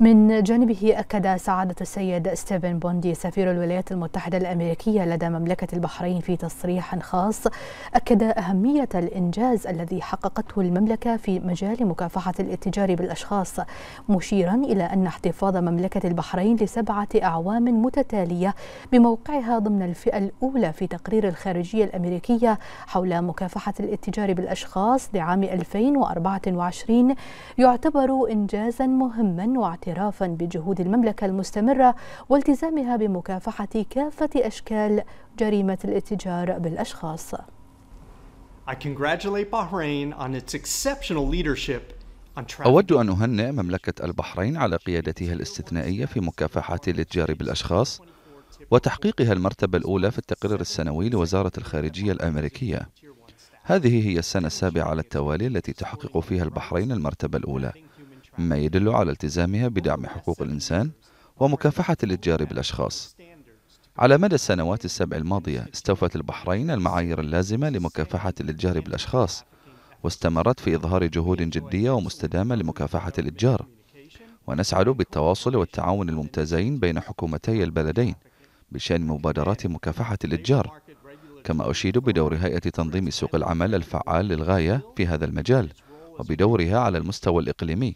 من جانبه أكد سعادة السيد ستيفن بوندي سفير الولايات المتحدة الأمريكية لدى مملكة البحرين في تصريح خاص أكد أهمية الإنجاز الذي حققته المملكة في مجال مكافحة الاتجار بالأشخاص مشيرا إلى أن احتفاظ مملكة البحرين لسبعة أعوام متتالية بموقعها ضمن الفئة الأولى في تقرير الخارجية الأمريكية حول مكافحة الاتجار بالأشخاص لعام 2024 يعتبر إنجازا مهما واعتبارا اعترافا بجهود المملكة المستمرة والتزامها بمكافحة كافة أشكال جريمة الاتجار بالأشخاص I congratulate Bahrain on its exceptional leadership أود أن أهنئ مملكة البحرين على قيادتها الاستثنائية في مكافحة الاتجار بالأشخاص وتحقيقها المرتبة الأولى في التقرير السنوي لوزارة الخارجية الأمريكية. هذه هي السنة السابعة على التوالي التي تحقق فيها البحرين المرتبة الأولى، مما يدل على التزامها بدعم حقوق الإنسان ومكافحة الإتجار بالأشخاص على مدى السنوات السبع الماضية استوفت البحرين المعايير اللازمة لمكافحة الإتجار بالأشخاص واستمرت في إظهار جهود جدية ومستدامة لمكافحة الإتجار ونسعد بالتواصل والتعاون الممتازين بين حكومتي البلدين بشأن مبادرات مكافحة الإتجار كما أشيد بدور هيئة تنظيم سوق العمل الفعال للغاية في هذا المجال وبدورها على المستوى الإقليمي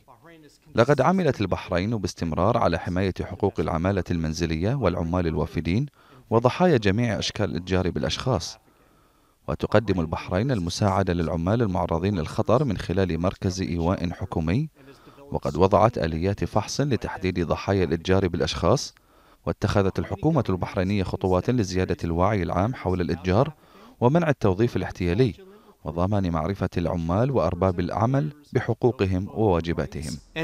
لقد عملت البحرين باستمرار على حماية حقوق العمالة المنزلية والعمال الوافدين وضحايا جميع أشكال الإتجار بالأشخاص وتقدم البحرين المساعدة للعمال المعرضين للخطر من خلال مركز إيواء حكومي وقد وضعت آليات فحص لتحديد ضحايا الإتجار بالأشخاص واتخذت الحكومة البحرينية خطوات لزيادة الوعي العام حول الإتجار ومنع التوظيف الاحتيالي وضمان معرفة العمال وأرباب العمل بحقوقهم وواجباتهم.